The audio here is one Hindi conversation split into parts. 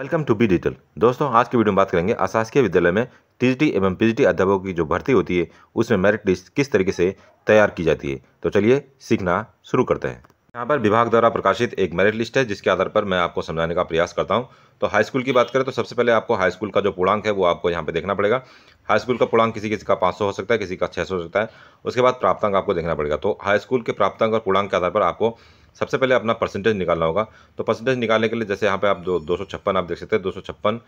वेलकम टू बी डिटेल दोस्तों आज की वीडियो में बात करेंगे अशासकीय विद्यालय में टीजीटी एवं पीजीटी अध्यापकों की जो भर्ती होती है उसमें मेरिट लिस्ट किस तरीके से तैयार की जाती है तो चलिए सीखना शुरू करते हैं यहाँ पर विभाग द्वारा प्रकाशित एक मेरिट लिस्ट है जिसके आधार पर मैं आपको समझाने का प्रयास करता हूँ तो हाई स्कूल की बात करें तो सबसे पहले आपको हाई स्कूल का जो पूर्णांक है वो आपको यहाँ पे देखना पड़ेगा हाई स्कूल का पूर्णांक किसी किसी का पाँच हो सकता है किसी का छः हो सकता है उसके बाद प्राप्तांक आपको देखना पड़ेगा तो हाई स्कूल के प्राप्तांक और पूर्णांक के आधार पर आपको सबसे पहले अपना परसेंटेज निकालना होगा तो परसेंटेज निकालने के लिए जैसे यहाँ पे आप दो दो आप देख सकते हैं दो सौ छप्पन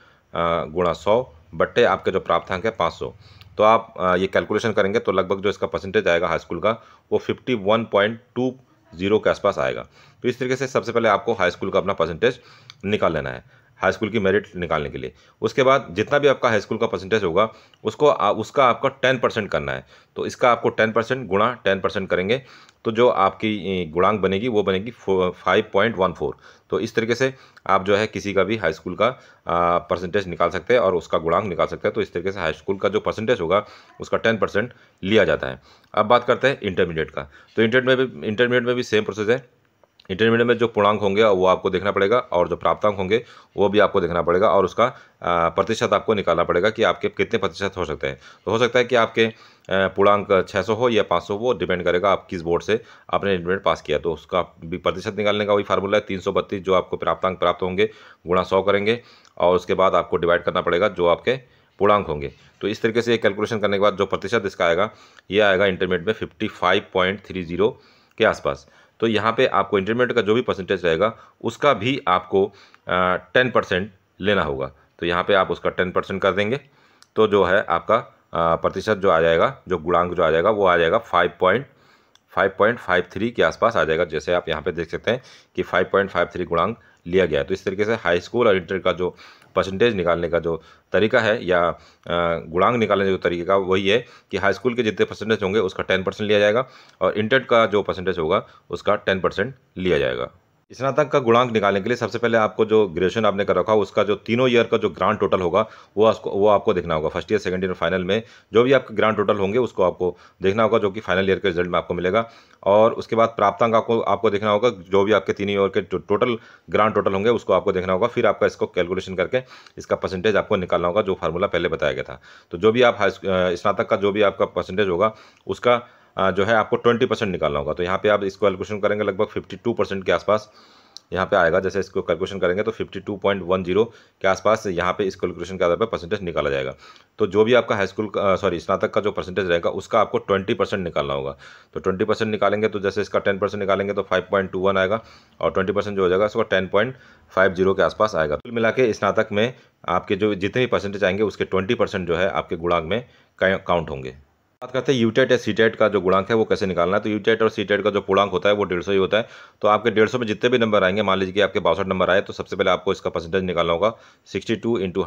गुणा सौ बट्टे आपके जो प्राप्तांक है पाँच सौ तो आप ये कैलकुलेशन करेंगे तो लगभग जो इसका परसेंटेज आएगा हाई स्कूल का वो fifty one point two zero के आसपास आएगा तो इस तरीके से सबसे पहले आपको हाई स्कूल का अपना परसेंटेज निकाल लेना है हाई स्कूल की मेरिट निकालने के लिए उसके बाद जितना भी आपका हाई स्कूल का परसेंटेज होगा उसको आ, उसका आपका टेन परसेंट करना है तो इसका आपको टेन परसेंट गुणा टेन परसेंट करेंगे तो जो आपकी गुणांक बनेगी वो बनेगी फाइव पॉइंट वन फोर तो इस तरीके से आप जो है किसी का भी हाई स्कूल का परसेंटेज निकाल सकते हैं और उसका गुणांक निकाल सकते हैं तो इस तरीके से हाई स्कूल का जो परसेंटेज होगा उसका टेन परसेंट लिया जाता है अब बात करते हैं इंटरमीडिएट का तो इंटरमीडिएट में भी इंटरमीडिएट में भी सेम प्रोसेस है इंटरमीडियट में जो पूर्णांक होंगे वो आपको देखना पड़ेगा और जो प्राप्तांक होंगे वो भी आपको देखना पड़ेगा और उसका प्रतिशत आपको निकालना पड़ेगा कि आपके कितने प्रतिशत हो सकते हैं तो हो सकता है कि आपके पूर्णांक 600 हो या 500 हो डिपेंड करेगा आप किस बोर्ड से आपने इंटरमीडियट पास किया तो उसका भी प्रतिशत निकालने का वही फार्मूला है तीन जो आपको प्राप्तांक प्राप्त होंगे गुणा सौ करेंगे और उसके बाद आपको डिवाइड करना पड़ेगा जो आपके पूर्णांक होंगे तो इस तरीके से ये कैलकुलेशन करने के बाद जो प्रतिशत इसका आएगा ये आएगा इंटरमीडियट में फिफ्टी के आसपास तो यहाँ पे आपको इंटरमीडिएट का जो भी परसेंटेज रहेगा उसका भी आपको टेन परसेंट लेना होगा तो यहाँ पे आप उसका टेन परसेंट कर देंगे तो जो है आपका प्रतिशत जो आ जाएगा जो गुणांक जो आ जाएगा वो आ जाएगा five point five point five three के आसपास आ जाएगा जैसे आप यहाँ पर देख सकते हैं कि फाइव पॉइंट फाइव थ्री गुणांक लिया गया है तो इस तरीके से हाई स्कूल और इंटर का जो परसेंटेज निकालने का जो तरीका है या गुणांग निकालने का जो तरीका वही है कि हाई स्कूल के जितने परसेंटेज होंगे उसका टेन परसेंट लिया जाएगा और इंटर का जो परसेंटेज होगा उसका टेन परसेंट लिया जाएगा स्नातक का गुणांक निकालने के लिए सबसे पहले आपको जो ग्रेजुएशन आपने कर रखा हो उसका जो तीनों ईयर का जो ग्रांड टोटल होगा वो आपको वो आपको देखना होगा first year second year final में जो भी आपके ग्रांड टोटल होंगे उसको आपको देखना होगा जो कि फाइनल ईयर के रिजल्ट में आपको मिलेगा और उसके बाद प्राप्तांक आपको आपको देखना होगा जो भी आपके तीनों ईयर के टोटल ग्रांड टोटल होंगे उसको आपको देखना होगा फिर आपका इसको कैलकुलेशन करके इसका परसेंटेज आपको निकालना होगा जो फार्मूला पहले बताया गया था तो जो भी आप स्नातक का जो भी आपका परसेंटेज होगा उसका जो है आपको ट्वेंटी परसेंट निकालना होगा तो यहाँ पे आप इसको कैलकुलेशन करेंगे लगभग फिफ्टी टू परसेंट के आसपास यहाँ पे आएगा जैसे इसको कैलकुलेशन करेंगे तो fifty two point one zero के आसपास यहाँ पे इस कैलकुलेशन के आधार पर परसेंटेज निकाला जाएगा तो जो भी आपका हाईस्कूल सॉरी स्नातक का जो परसेंटेज रहेगा उसका आपको ट्वेंटी परसेंट निकालना होगा तो ट्वेंटी परसेंट निकालेंगे तो जैसे इसका टेन परसेंट निकालेंगे तो फाइव पॉइंट टू वन आएगा और ट्वेंटी परसेंट जो हो जाएगा उसका टेन पॉइंट फाइव जीरो के आसपास आएगा कुल मिला के स्नातक में आपके जो जितने भी परसेंटेज आएंगे उसके ट्वेंटी परसेंट जो है आपके गुणाक में काउंट होंगे बात करते हैं यूटेट या सीटेट का जो गुणांक है वो कैसे निकालना है तो यूटेट और सीटेट का जो पूर्णांक होता है वो डेढ़ सौ ही होता है तो आपके डेढ़ सौ में जितने भी नंबर आएंगे मान लीजिए कि आपके बासठ नंबर आए तो सबसे पहले आपको इसका परसेंटेज निकालना होगा सिक्सटी टू इंटू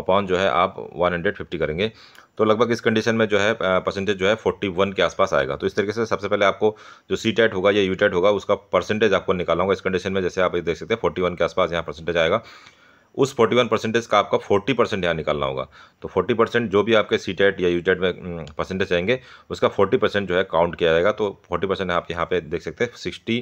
अपॉन जो है आप 150 करेंगे तो लगभग इस कंडीशन में जो है परसेंटेज जो है 41 के आसपास आएगा तो इस तरीके से सबसे पहले आपको जो सी टेट होगा या यू टेट होगा उसका परसेंटेज आपको निकालना होगा इस कंडीशन में जैसे आप देख सकते हैं 41 के आसपास यहाँ परसेंटेज आएगा उस 41 परसेंटेज का आपका 40 परसेंट यहाँ निकालना होगा तो 40 परसेंट जो भी आपके सी टेट या यू टेट में परसेंटेज आएंगे उसका 40 परसेंट जो है काउंट किया जाएगा तो 40 परसेंट आप यहाँ पे देख सकते हैं सिक्सटी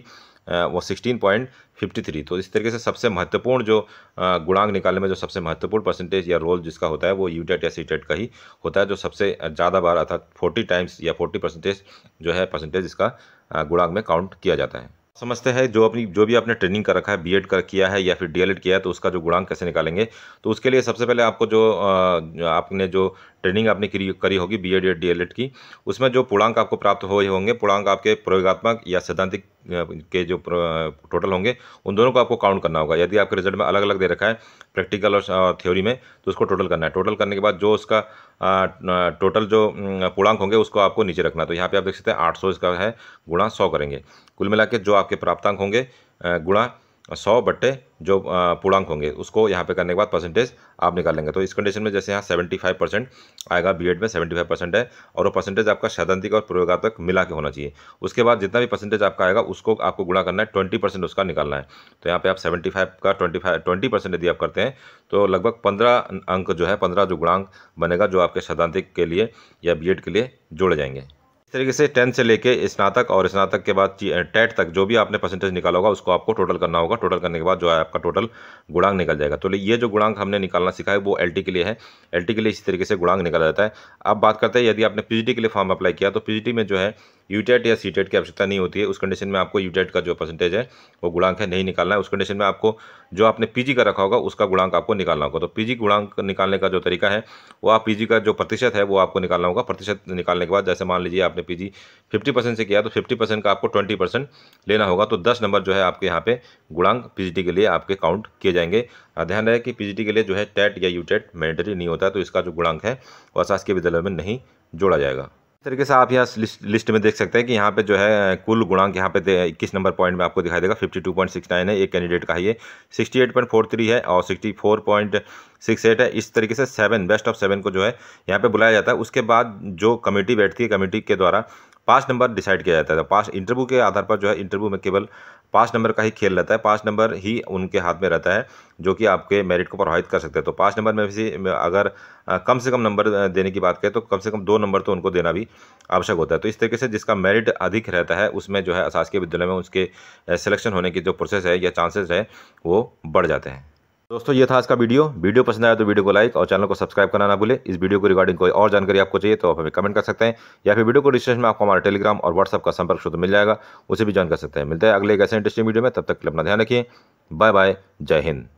वो सिक्सटीन पॉइंट फिफ्टी थ्री तो इस तरीके से सबसे महत्वपूर्ण जो गुणांक निकालने में जो सबसे महत्वपूर्ण परसेंटेज या रोल जिसका होता है वो यू टेट या सी टेट का ही होता है जो सबसे ज़्यादा बार अर्थात फोर्टी टाइम्स या फोर्टी परसेंटेज जो है परसेंटेज इसका गुणांक में काउंट किया जाता है समझते हैं जो अपनी जो भी आपने ट्रेनिंग कर रखा है बीएड कर किया है या फिर डीएलएड किया है तो उसका जो गुणांक कैसे निकालेंगे तो उसके लिए सबसे पहले आपको जो आपने जो ट्रेनिंग आपने करी करी होगी बीएड या डीएलएड की उसमें जो पूर्णांक आपको प्राप्त हुए हो होंगे पूर्णांक आपके प्रयोगात्मक या सैद्धांतिक के जो टोटल होंगे उन दोनों को आपको काउंट करना होगा यदि आपके रिजल्ट में अलग अलग दे रखा है प्रैक्टिकल और थ्योरी में तो उसको टोटल करना है टोटल करने के बाद जो उसका टोटल जो पूर्णांक होंगे उसको आपको नीचे रखना तो यहाँ पर आप देख सकते हैं आठ इसका है गुणा सौ करेंगे कुल मिला जो आपके प्राप्तांक होंगे गुणा सौ बट्टे जो पूर्णांक होंगे उसको यहाँ पे करने के बाद परसेंटेज आप निकाल लेंगे तो इस कंडीशन में जैसे यहाँ सेवेंटी फाइव परसेंट आएगा बीएड में सेवेंटी फाइव परसेंट है और वो परसेंटेज आपका सैद्धांतिक और प्रयोगात्मक मिला के होना चाहिए उसके बाद जितना भी परसेंटेज आपका आएगा उसको आपको गुणा करना है ट्वेंटी परसेंट उसका निकालना है तो यहाँ पे आप सेवेंटी फाइव का ट्वेंटी फाइव ट्वेंटी परसेंट यदि आप करते हैं तो लगभग पंद्रह अंक जो है पंद्रह जो गुणांक बनेगा जो आपके सैद्धांतिक के लिए या बी के लिए जोड़े जाएंगे इस तरीके से टेंथ से लेके स्नातक और स्नातक के बाद टेट तक जो भी आपने परसेंटेज निकाला होगा उसको आपको टोटल करना होगा टोटल करने के बाद जो है आपका टोटल गुणांक निकल जाएगा तो ये जो गुणांक हमने निकालना सीखा है वो एल के लिए है एल के लिए इसी तरीके से गुणांक निकाला जाता है अब बात करते हैं यदि आपने पी के लिए फॉर्म अप्लाई किया तो पी में जो है यूटेट e या टेट e की आवश्यकता नहीं होती है उस कंडीशन में आपको यूटेट e का जो परसेंटेज है वो गुणांक है नहीं निकालना है उस कंडीशन में आपको जो आपने पीजी का रखा होगा उसका गुणांक आपको निकालना होगा तो पीजी गुणांक निकालने का जो तरीका है वो आप पीजी का जो प्रतिशत है वो आपको निकालना होगा प्रतिशत निकालने के बाद जैसे मान लीजिए आपने पीजी 50 परसेंट से किया तो 50 परसेंट का आपको 20 परसेंट लेना होगा तो 10 नंबर जो है आपके यहाँ पे गुणांक पीजीटी के लिए आपके काउंट किए जाएंगे ध्यान रहे कि पीजीटी के लिए जो है टेट या यूटेट मैंडेटरी नहीं होता तो इसका जो गुणांक है वो शासकीय विद्यालयों विद्यालय में नहीं जोड़ा जाएगा तरीके से आप यहाँ लिस्ट, लिस्ट में देख सकते हैं कि यहाँ पे जो है कुल गुणांक यहाँ पे इक्कीस नंबर पॉइंट में आपको दिखाई देगा fifty two point six nine है एक कैंडिडेट का ये sixty eight point four three है और sixty four point six eight है इस तरीके से सेवन बेस्ट ऑफ सेवन को जो है यहाँ पे बुलाया जाता है उसके बाद जो कमेटी बैठती है कमेटी के द्वारा पाँच नंबर डिसाइड किया जाता है तो पाँच इंटरव्यू के आधार पर जो है इंटरव्यू में केवल पाँच नंबर का ही खेल रहता है पाँच नंबर ही उनके हाथ में रहता है जो कि आपके मेरिट को प्रभावित कर सकते हैं तो पाँच नंबर में भी अगर कम से कम नंबर देने की बात करें तो कम से कम दो नंबर तो उनको देना भी आवश्यक होता है तो इस तरीके से जिसका मेरिट अधिक रहता है उसमें जो है शासकीय विद्यालय में उसके सिलेक्शन होने की जो प्रोसेस है या चांसेस है वो बढ़ जाते हैं दोस्तों ये था आज का वीडियो वीडियो पसंद आया तो वीडियो को लाइक और चैनल को सब्सक्राइब करना ना भूले इस वीडियो को रिगार्डिंग कोई और जानकारी आपको चाहिए तो आप हमें कमेंट कर सकते हैं या फिर वीडियो को डिस्क्रिप्शन में आपको हमारे टेलीग्राम और व्हाट्सअप का संपर्क शुद्ध मिल जाएगा उसे भी ज्वाइन कर सकते हैं मिलते हैं अगले एक ऐसे इंटरेस्टिंग वीडियो में तब तक अपना ध्यान रखिए बाय बाय जय हिंद